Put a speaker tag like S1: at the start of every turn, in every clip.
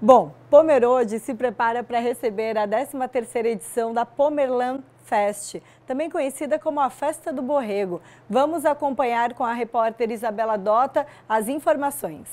S1: Bom, Pomerode se prepara para receber a 13ª edição da Pomerland Fest, também conhecida como a Festa do Borrego. Vamos acompanhar com a repórter Isabela Dota as informações.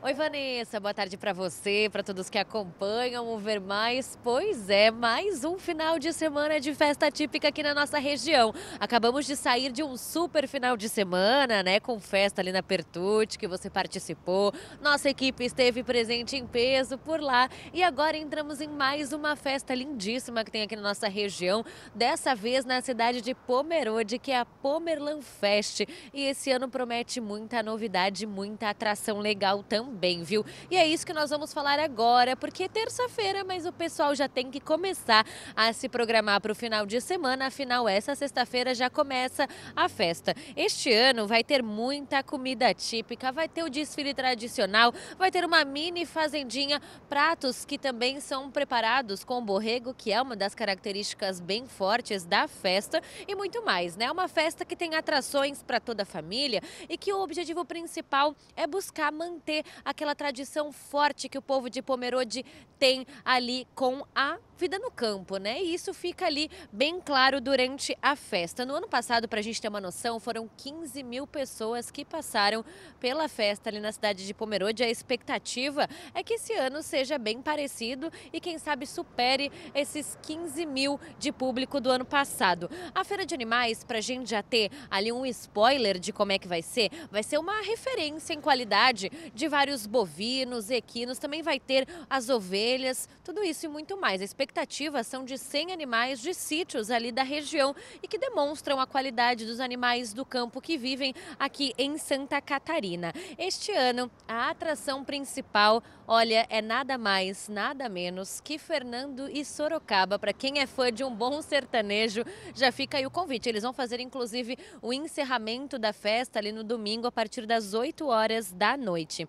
S1: Oi, Vanessa, boa tarde para você, para todos que acompanham o Ver Mais. Pois é, mais um final de semana de festa típica aqui na nossa região. Acabamos de sair de um super final de semana, né, com festa ali na Pertute, que você participou. Nossa equipe esteve presente em peso por lá e agora entramos em mais uma festa lindíssima que tem aqui na nossa região, dessa vez na cidade de Pomerode, que é a Pomerlan Fest. E esse ano promete muita novidade, muita atração legal também também, viu? E é isso que nós vamos falar agora, porque é terça-feira, mas o pessoal já tem que começar a se programar para o final de semana. Afinal, essa sexta-feira já começa a festa. Este ano vai ter muita comida típica, vai ter o desfile tradicional, vai ter uma mini fazendinha, pratos que também são preparados com borrego, que é uma das características bem fortes da festa, e muito mais, né? É uma festa que tem atrações para toda a família e que o objetivo principal é buscar manter aquela tradição forte que o povo de Pomerode tem ali com a vida no campo, né? E isso fica ali bem claro durante a festa. No ano passado, para a gente ter uma noção, foram 15 mil pessoas que passaram pela festa ali na cidade de Pomerode. A expectativa é que esse ano seja bem parecido e, quem sabe, supere esses 15 mil de público do ano passado. A Feira de Animais, para a gente já ter ali um spoiler de como é que vai ser, vai ser uma referência em qualidade de vários vários bovinos, equinos, também vai ter as ovelhas, tudo isso e muito mais. A expectativa são de 100 animais de sítios ali da região e que demonstram a qualidade dos animais do campo que vivem aqui em Santa Catarina. Este ano, a atração principal, olha, é nada mais, nada menos que Fernando e Sorocaba. Para quem é fã de um bom sertanejo, já fica aí o convite. Eles vão fazer, inclusive, o encerramento da festa ali no domingo a partir das 8 horas da noite.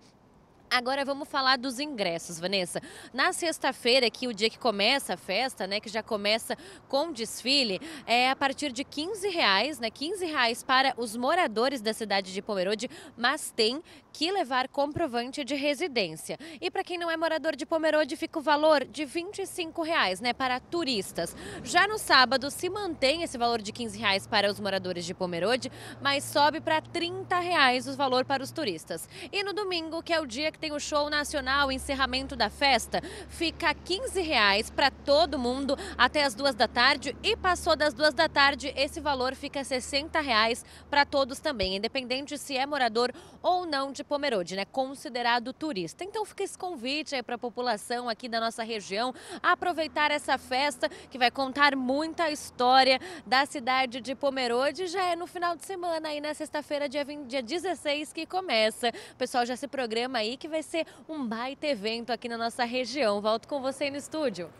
S1: Agora vamos falar dos ingressos, Vanessa. Na sexta-feira, que é o dia que começa a festa, né, que já começa com desfile, é a partir de 15 reais, né, 15 reais para os moradores da cidade de Pomerode, mas tem que levar comprovante de residência. E para quem não é morador de Pomerode, fica o valor de 25 reais, né, para turistas. Já no sábado se mantém esse valor de 15 reais para os moradores de Pomerode, mas sobe para 30 reais o valor para os turistas. E no domingo, que é o dia que tem o show nacional, encerramento da festa. Fica 15 reais para todo mundo até as duas da tarde e passou das duas da tarde, esse valor fica 60 reais para todos também, independente se é morador ou não de Pomerode, né? Considerado turista. Então fica esse convite aí para a população aqui da nossa região aproveitar essa festa que vai contar muita história da cidade de Pomerode. Já é no final de semana aí na sexta-feira, dia, dia 16 que começa. O pessoal já se programa aí que vai ser um baita evento aqui na nossa região. Volto com você no estúdio.